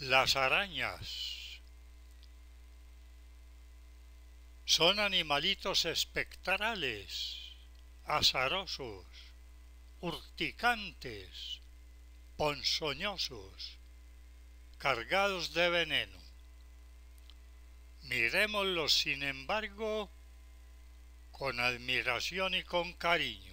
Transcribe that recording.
Las arañas son animalitos espectrales, azarosos, urticantes, ponzoñosos, cargados de veneno. Miremoslos, sin embargo, con admiración y con cariño.